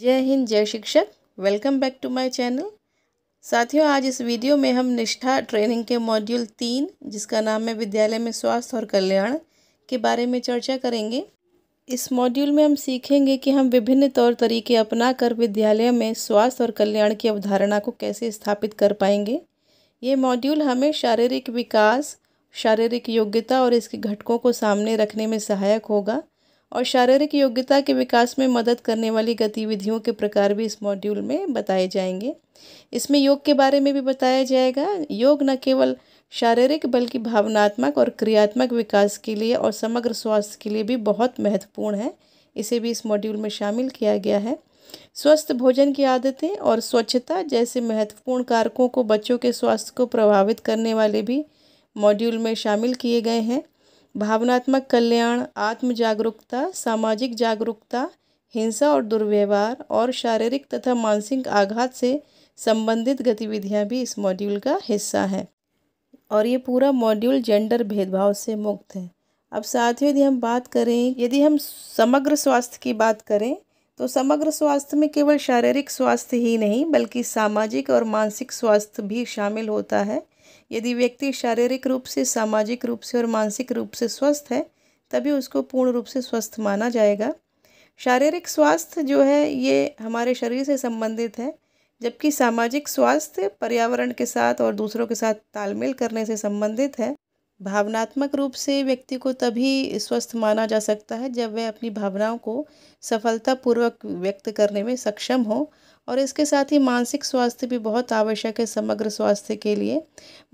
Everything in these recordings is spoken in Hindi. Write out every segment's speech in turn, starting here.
जय हिंद जय शिक्षक welcome back to my channel साथियों आज इस वीडियो में हम निष्ठा ट्रेनिंग के मॉड्यूल तीन जिसका नाम है विद्यालय में स्वास्थ्य और कल्याण के बारे में चर्चा करेंगे इस मॉड्यूल में हम सीखेंगे कि हम विभिन्न तौर तरीके अपना कर विद्यालय में स्वास्थ्य और कल्याण की अवधारणा को कैसे स्थापित कर पाएंगे ये मॉड्यूल हमें शारीरिक विकास शारीरिक योग्यता और इसके घटकों को सामने रखने में सहायक होगा और शारीरिक योग्यता के विकास में मदद करने वाली गतिविधियों के प्रकार भी इस मॉड्यूल में बताए जाएंगे इसमें योग के बारे में भी बताया जाएगा योग न केवल शारीरिक बल्कि भावनात्मक और क्रियात्मक विकास के लिए और समग्र स्वास्थ्य के लिए भी बहुत महत्वपूर्ण है इसे भी इस मॉड्यूल में शामिल किया गया है स्वस्थ भोजन की आदतें और स्वच्छता जैसे महत्वपूर्ण कारकों को बच्चों के स्वास्थ्य को प्रभावित करने वाले भी मॉड्यूल में शामिल किए गए हैं भावनात्मक कल्याण आत्म जागरूकता सामाजिक जागरूकता हिंसा और दुर्व्यवहार और शारीरिक तथा मानसिक आघात से संबंधित गतिविधियां भी इस मॉड्यूल का हिस्सा हैं और ये पूरा मॉड्यूल जेंडर भेदभाव से मुक्त है अब साथ ही यदि हम बात करें यदि हम समग्र स्वास्थ्य की बात करें तो समग्र स्वास्थ्य में केवल शारीरिक स्वास्थ्य ही नहीं बल्कि सामाजिक और मानसिक स्वास्थ्य भी शामिल होता है यदि व्यक्ति शारीरिक रूप से सामाजिक रूप से और मानसिक रूप से स्वस्थ है तभी उसको पूर्ण रूप से स्वस्थ माना जाएगा शारीरिक स्वास्थ्य जो है ये हमारे शरीर से संबंधित है जबकि सामाजिक स्वास्थ्य पर्यावरण के साथ और दूसरों के साथ तालमेल करने से संबंधित है भावनात्मक रूप से व्यक्ति को तभी स्वस्थ माना जा सकता है जब वह अपनी भावनाओं को सफलतापूर्वक व्यक्त करने में सक्षम हो और इसके साथ ही मानसिक स्वास्थ्य भी बहुत आवश्यक है समग्र स्वास्थ्य के लिए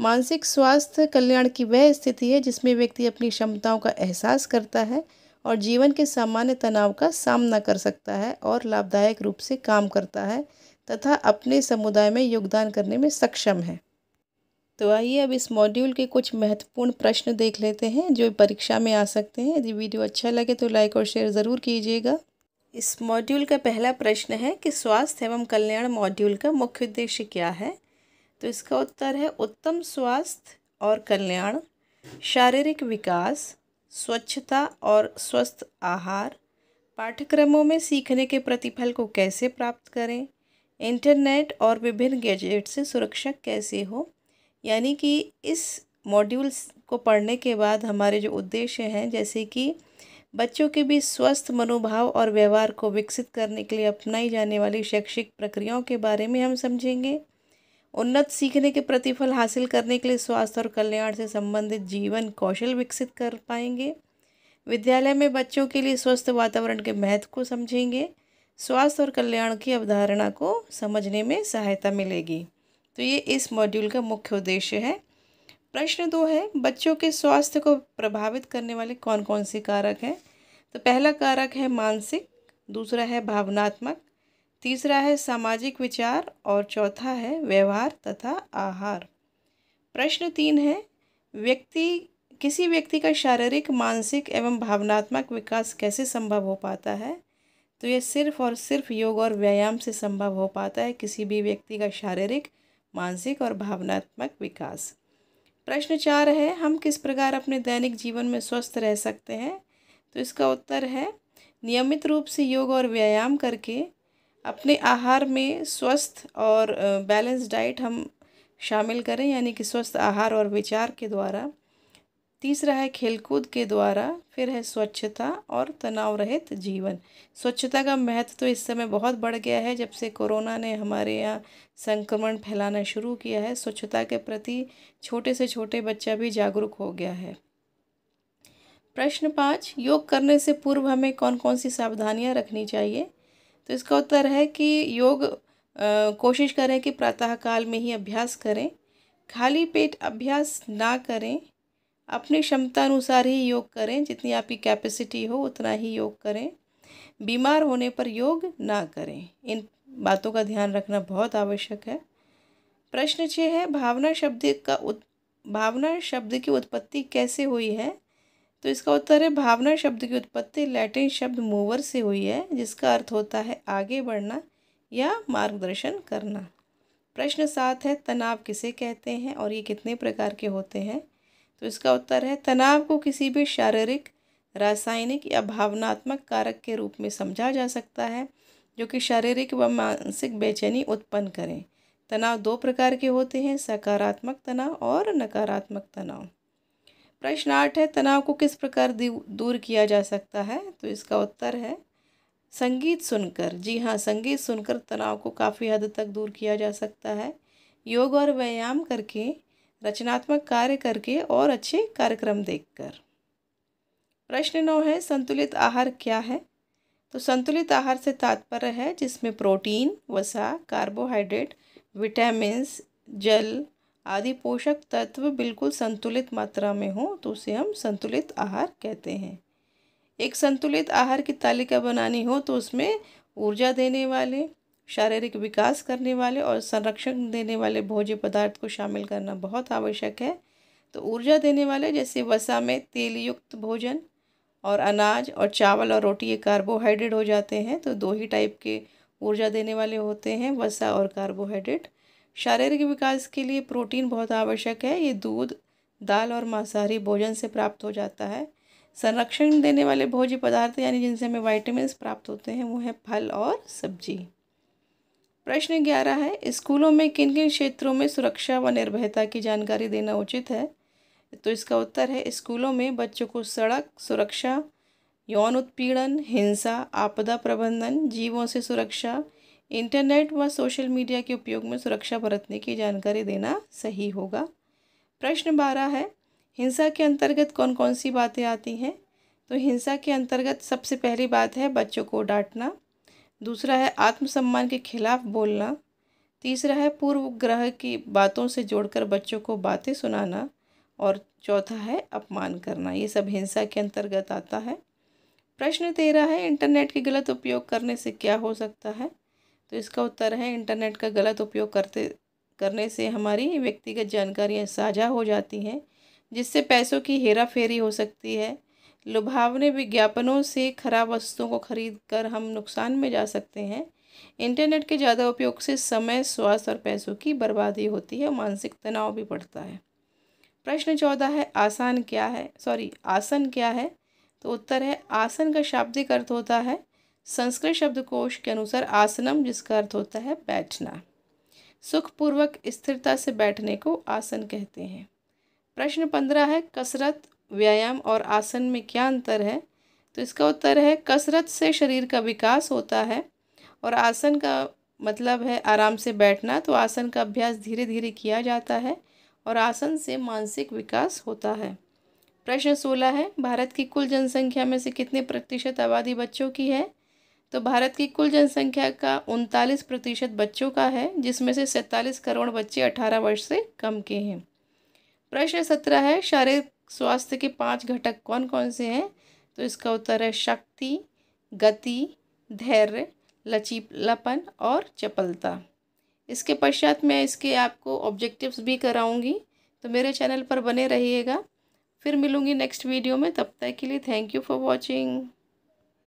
मानसिक स्वास्थ्य कल्याण की वह स्थिति है जिसमें व्यक्ति अपनी क्षमताओं का एहसास करता है और जीवन के सामान्य तनाव का सामना कर सकता है और लाभदायक रूप से काम करता है तथा अपने समुदाय में योगदान करने में सक्षम है तो आइए अब इस मॉड्यूल के कुछ महत्वपूर्ण प्रश्न देख लेते हैं जो परीक्षा में आ सकते हैं यदि वीडियो अच्छा लगे तो लाइक और शेयर ज़रूर कीजिएगा इस मॉड्यूल का पहला प्रश्न है कि स्वास्थ्य एवं कल्याण मॉड्यूल का मुख्य उद्देश्य क्या है तो इसका उत्तर है उत्तम स्वास्थ्य और कल्याण शारीरिक विकास स्वच्छता और स्वस्थ आहार पाठ्यक्रमों में सीखने के प्रतिफल को कैसे प्राप्त करें इंटरनेट और विभिन्न गैजेट से सुरक्षा कैसे हो यानी कि इस मॉड्यूल्स को पढ़ने के बाद हमारे जो उद्देश्य हैं जैसे कि बच्चों के बीच स्वस्थ मनोभाव और व्यवहार को विकसित करने के लिए अपनाई जाने वाली शैक्षिक प्रक्रियाओं के बारे में हम समझेंगे उन्नत सीखने के प्रतिफल हासिल करने के लिए स्वास्थ्य और कल्याण से संबंधित जीवन कौशल विकसित कर पाएंगे विद्यालय में बच्चों के लिए स्वस्थ वातावरण के महत्व को समझेंगे स्वास्थ्य और कल्याण की अवधारणा को समझने में सहायता मिलेगी तो ये इस मॉड्यूल का मुख्य उद्देश्य है प्रश्न दो है बच्चों के स्वास्थ्य को प्रभावित करने वाले कौन कौन से कारक हैं तो पहला कारक है मानसिक दूसरा है भावनात्मक तीसरा है सामाजिक विचार और चौथा है व्यवहार तथा आहार प्रश्न तीन है व्यक्ति किसी व्यक्ति का शारीरिक मानसिक एवं भावनात्मक विकास कैसे संभव हो पाता है तो ये सिर्फ और सिर्फ योग और व्यायाम से संभव हो पाता है किसी भी व्यक्ति का शारीरिक मानसिक और भावनात्मक विकास प्रश्न चार है हम किस प्रकार अपने दैनिक जीवन में स्वस्थ रह सकते हैं तो इसका उत्तर है नियमित रूप से योग और व्यायाम करके अपने आहार में स्वस्थ और बैलेंस डाइट हम शामिल करें यानी कि स्वस्थ आहार और विचार के द्वारा तीसरा है खेलकूद के द्वारा फिर है स्वच्छता और तनाव रहित जीवन स्वच्छता का महत्व तो इस समय बहुत बढ़ गया है जब से कोरोना ने हमारे यहाँ संक्रमण फैलाना शुरू किया है स्वच्छता के प्रति छोटे से छोटे बच्चा भी जागरूक हो गया है प्रश्न पाँच योग करने से पूर्व हमें कौन कौन सी सावधानियाँ रखनी चाहिए तो इसका उत्तर है कि योग आ, कोशिश करें कि प्रातःकाल में ही अभ्यास करें खाली पेट अभ्यास ना करें अपनी क्षमता अनुसार ही योग करें जितनी आपकी कैपेसिटी हो उतना ही योग करें बीमार होने पर योग ना करें इन बातों का ध्यान रखना बहुत आवश्यक है प्रश्न छः है भावना शब्द का उत भावना शब्द की उत्पत्ति कैसे हुई है तो इसका उत्तर है भावना शब्द की उत्पत्ति लैटिन शब्द मूवर से हुई है जिसका अर्थ होता है आगे बढ़ना या मार्गदर्शन करना प्रश्न सात है तनाव किसे कहते हैं और ये कितने प्रकार के होते हैं तो इसका उत्तर है तनाव को किसी भी शारीरिक रासायनिक या भावनात्मक कारक के रूप में समझा जा सकता है जो कि शारीरिक व मानसिक बेचैनी उत्पन्न करें तनाव दो प्रकार के होते हैं सकारात्मक तनाव और नकारात्मक तनाव प्रश्न आठ है तनाव को किस प्रकार दूर किया जा सकता है तो इसका उत्तर है संगीत सुनकर जी हाँ संगीत सुनकर तनाव को काफ़ी हद तक दूर किया जा सकता है योग और व्यायाम करके रचनात्मक कार्य करके और अच्छे कार्यक्रम देखकर प्रश्न नौ है संतुलित आहार क्या है तो संतुलित आहार से तात्पर्य है जिसमें प्रोटीन वसा कार्बोहाइड्रेट विटामिन्स जल आदि पोषक तत्व बिल्कुल संतुलित मात्रा में हो तो उसे हम संतुलित आहार कहते हैं एक संतुलित आहार की तालिका बनानी हो तो उसमें ऊर्जा देने वाले शारीरिक विकास करने वाले और संरक्षण देने वाले भोज्य पदार्थ को शामिल करना बहुत आवश्यक है तो ऊर्जा देने वाले जैसे वसा में तेलयुक्त भोजन और अनाज और चावल और रोटी ये कार्बोहाइड्रेट हो जाते हैं तो दो ही टाइप के ऊर्जा देने वाले होते हैं वसा और कार्बोहाइड्रेट शारीरिक विकास के लिए प्रोटीन बहुत आवश्यक है ये दूध दाल और मांसाहारी भोजन से प्राप्त हो जाता है संरक्षण देने वाले भोज्य पदार्थ यानी जिनसे हमें वाइटामस प्राप्त होते हैं वो हैं फल और सब्जी प्रश्न ग्यारह है स्कूलों में किन किन क्षेत्रों में सुरक्षा व निर्भयता की जानकारी देना उचित है तो इसका उत्तर है स्कूलों में बच्चों को सड़क सुरक्षा यौन उत्पीड़न हिंसा आपदा प्रबंधन जीवों से सुरक्षा इंटरनेट व सोशल मीडिया के उपयोग में सुरक्षा बरतने की जानकारी देना सही होगा प्रश्न बारह है हिंसा के अंतर्गत कौन कौन सी बातें आती हैं तो हिंसा के अंतर्गत सबसे पहली बात है बच्चों को डांटना दूसरा है आत्मसम्मान के खिलाफ बोलना तीसरा है पूर्व ग्रह की बातों से जोड़कर बच्चों को बातें सुनाना और चौथा है अपमान करना ये सब हिंसा के अंतर्गत आता है प्रश्न तेरह है इंटरनेट के गलत उपयोग करने से क्या हो सकता है तो इसका उत्तर है इंटरनेट का गलत उपयोग करते करने से हमारी व्यक्तिगत जानकारियाँ साझा हो जाती हैं जिससे पैसों की हेरा फेरी हो सकती है लुभावने विज्ञापनों से खराब वस्तुओं को खरीद कर हम नुकसान में जा सकते हैं इंटरनेट के ज़्यादा उपयोग से समय स्वास्थ्य और पैसों की बर्बादी होती है मानसिक तनाव भी बढ़ता है प्रश्न चौदह है आसान क्या है सॉरी आसन क्या है तो उत्तर है आसन का शाब्दिक अर्थ होता है संस्कृत शब्दकोश के अनुसार आसनम जिसका अर्थ होता है बैठना सुखपूर्वक स्थिरता से बैठने को आसन कहते हैं प्रश्न पंद्रह है कसरत व्यायाम और आसन में क्या अंतर है तो इसका उत्तर है कसरत से शरीर का विकास होता है और आसन का मतलब है आराम से बैठना तो आसन का अभ्यास धीरे धीरे किया जाता है और आसन से मानसिक विकास होता है प्रश्न सोलह है भारत की कुल जनसंख्या में से कितने प्रतिशत आबादी बच्चों की है तो भारत की कुल जनसंख्या का उनतालीस प्रतिशत बच्चों का है जिसमें से सैंतालीस करोड़ बच्चे अठारह वर्ष से कम के हैं प्रश्न सत्रह है शारीरिक स्वास्थ्य के पांच घटक कौन कौन से हैं तो इसका उत्तर है शक्ति गति धैर्य लचीलापन और चपलता इसके पश्चात मैं इसके आपको ऑब्जेक्टिव्स भी कराऊंगी तो मेरे चैनल पर बने रहिएगा फिर मिलूंगी नेक्स्ट वीडियो में तब तक के लिए थैंक यू फॉर वॉचिंग